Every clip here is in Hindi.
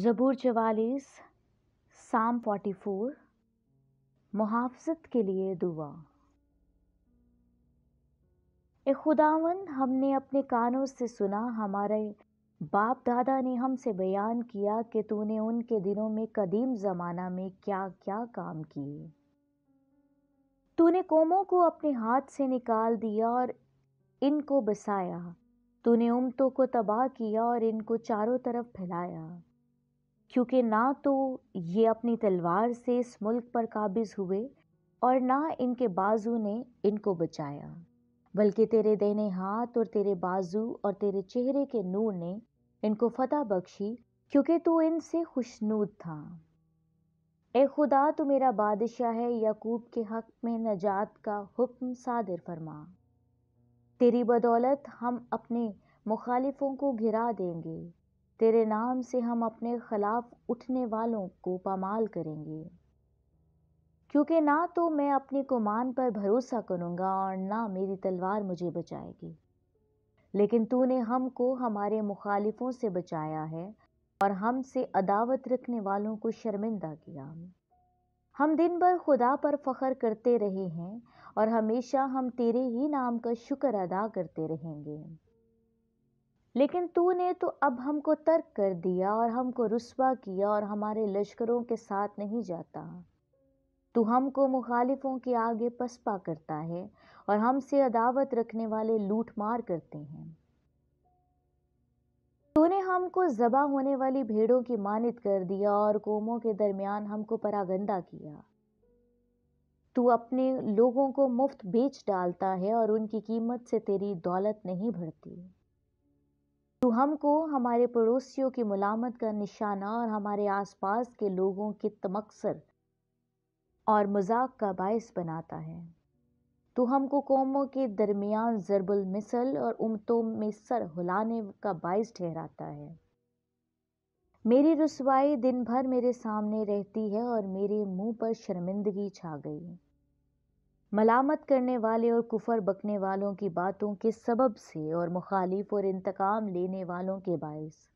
जबूर चवालीस साम फोर मुहाफ़त के लिए दुआ ए खुदावन हमने अपने कानों से सुना हमारे बाप दादा ने हमसे बयान किया कि तूने उनके दिनों में कदीम ज़माना में क्या क्या काम किए तूने कोमों को अपने हाथ से निकाल दिया और इनको बसाया तूने उमतों को तबाह किया और इनको चारों तरफ फैलाया क्योंकि ना तो ये अपनी तलवार से इस मुल्क पर काबिज़ हुए और ना इनके बाजू ने इनको बचाया बल्कि तेरे देने हाथ और तेरे बाजू और तेरे चेहरे के नूर ने इनको फतह बख्शी क्योंकि तू इनसे खुशनूद था ए खुदा तो मेरा बादशाह है याकूब के हक में नजात का हुक्म सादिर फरमा तेरी बदौलत हम अपने मुखालिफों को घिरा देंगे तेरे नाम से हम अपने खिलाफ उठने वालों को पामाल करेंगे क्योंकि ना तो मैं अपनी कुमान पर भरोसा करूंगा और ना मेरी तलवार मुझे बचाएगी लेकिन तूने हमको हमारे मुखालिफों से बचाया है और हमसे अदावत रखने वालों को शर्मिंदा किया हम दिन भर खुदा पर फ़ख्र करते रहे हैं और हमेशा हम तेरे ही नाम का शुक्र अदा करते रहेंगे लेकिन तूने तो अब हमको तर्क कर दिया और हमको रसवा किया और हमारे लश्करों के साथ नहीं जाता तू हमको मुखालिफों के आगे पसपा करता है और हमसे अदावत रखने वाले लूट मार करते हैं तूने हमको जबा होने वाली भेड़ों की मानित कर दिया और कोमों के दरमियान हमको परागंदा किया तू अपने लोगों को मुफ्त बेच डालता है और उनकी कीमत से तेरी दौलत नहीं भरती तो हमको हमारे पड़ोसियों की मलामत का निशाना और हमारे आसपास के लोगों के तमक्सर और मजाक का बायस बनाता है तो हमको कौमों के दरमियान जरबुल मिसल और उमतों में सर हुलाने का बायस ठहराता है मेरी रसवाई दिन भर मेरे सामने रहती है और मेरे मुंह पर शर्मिंदगी छा गई मलामत करने वाले और कुफर बकने वालों की बातों के सबब से और मुखालिफ और इंतकाम लेने वालों के बायस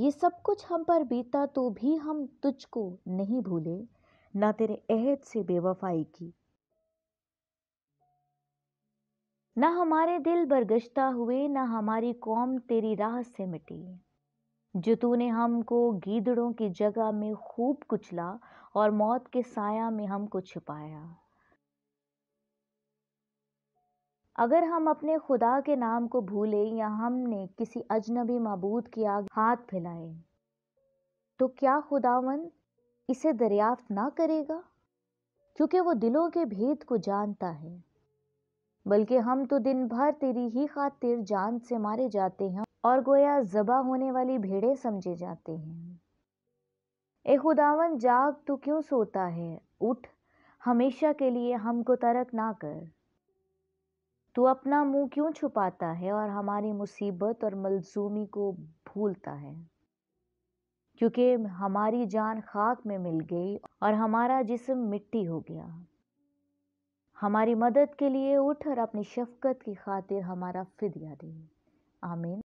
ये सब कुछ हम पर बीता तो भी हम तुझको नहीं भूले ना तेरे अहद से बेवफाई की ना हमारे दिल बरगश्ता हुए ना हमारी कौम तेरी राह से मिटी जो तूने हमको गीदड़ों की जगह में खूब कुचला और मौत के साया में हमको छिपाया अगर हम अपने खुदा के नाम को भूले या हमने किसी अजनबी मबूद की आग हाथ फैलाए तो क्या खुदावन इसे दरियाफ्त ना करेगा क्योंकि वो दिलों के भेद को जानता है बल्कि हम तो दिन भर तेरी ही खातिर जान से मारे जाते हैं और गोया जबा होने वाली भेड़े समझे जाते हैं ए खुदावन जाग तू क्यों सोता है उठ हमेशा के लिए हमको तरक ना कर तू अपना मुंह क्यों छुपाता है और हमारी मुसीबत और मलजूमी को भूलता है क्योंकि हमारी जान खाक में मिल गई और हमारा जिस्म मिट्टी हो गया हमारी मदद के लिए उठ और अपनी शफकत की खातिर हमारा फिदिया दे आमीन